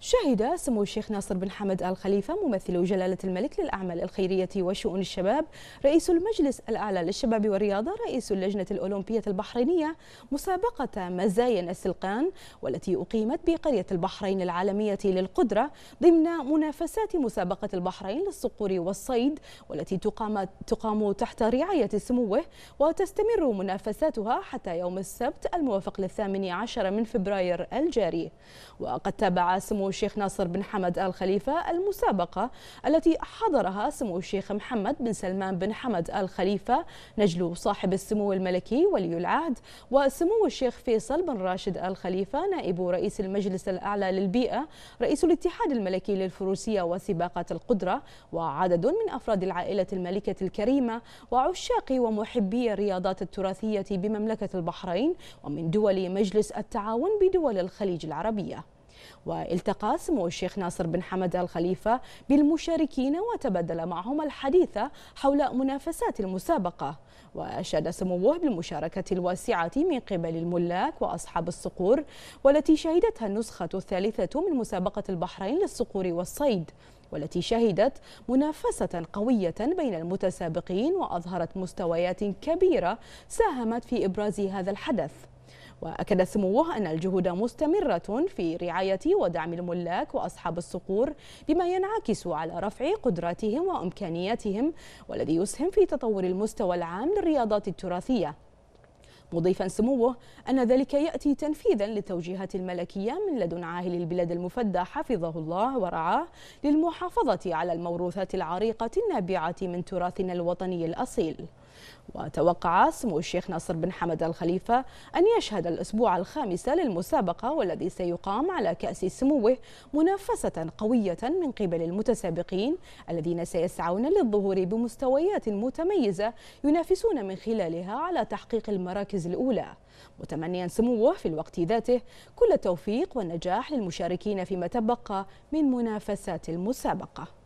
شهد سمو الشيخ ناصر بن حمد آل خليفة ممثل جلالة الملك للأعمال الخيرية وشؤون الشباب رئيس المجلس الأعلى للشباب والرياضة رئيس اللجنة الأولمبية البحرينية مسابقة مزايا السلقان والتي أقيمت بقرية البحرين العالمية للقدرة ضمن منافسات مسابقة البحرين للصقور والصيد والتي تقام, تقام تحت رعاية سموه وتستمر منافساتها حتى يوم السبت الموافق للثامن عشر من فبراير الجاري وقد تابع سمو الشيخ ناصر بن حمد آل خليفة المسابقة التي حضرها سمو الشيخ محمد بن سلمان بن حمد آل خليفة نجل صاحب السمو الملكي ولي العهد وسمو الشيخ فيصل بن راشد آل خليفة نائب رئيس المجلس الأعلى للبيئة رئيس الاتحاد الملكي للفروسية وسباقات القدرة وعدد من أفراد العائلة الملكة الكريمة وعشاق ومحبي الرياضات التراثية بمملكة البحرين ومن دول مجلس التعاون بدول الخليج العربية والتقى سمو الشيخ ناصر بن حمد الخليفة بالمشاركين وتبادل معهم الحديث حول منافسات المسابقة وأشاد سموه بالمشاركة الواسعة من قبل الملاك وأصحاب الصقور والتي شهدتها النسخة الثالثة من مسابقة البحرين للصقور والصيد والتي شهدت منافسة قوية بين المتسابقين وأظهرت مستويات كبيرة ساهمت في إبراز هذا الحدث وأكد سموه أن الجهود مستمرة في رعاية ودعم الملاك وأصحاب الصقور بما ينعكس على رفع قدراتهم وإمكانياتهم والذي يسهم في تطور المستوى العام للرياضات التراثية مضيفا سموه أن ذلك يأتي تنفيذا للتوجيهات الملكية من لدن عاهل البلاد المفدى حفظه الله ورعاه للمحافظة على الموروثات العريقة النابعة من تراثنا الوطني الأصيل وتوقع سمو الشيخ ناصر بن حمد الخليفة أن يشهد الأسبوع الخامس للمسابقة والذي سيقام على كأس سموه منافسة قوية من قبل المتسابقين الذين سيسعون للظهور بمستويات متميزة ينافسون من خلالها على تحقيق المراكز الأولى متمنيا سموه في الوقت ذاته كل التوفيق والنجاح للمشاركين فيما تبقى من منافسات المسابقه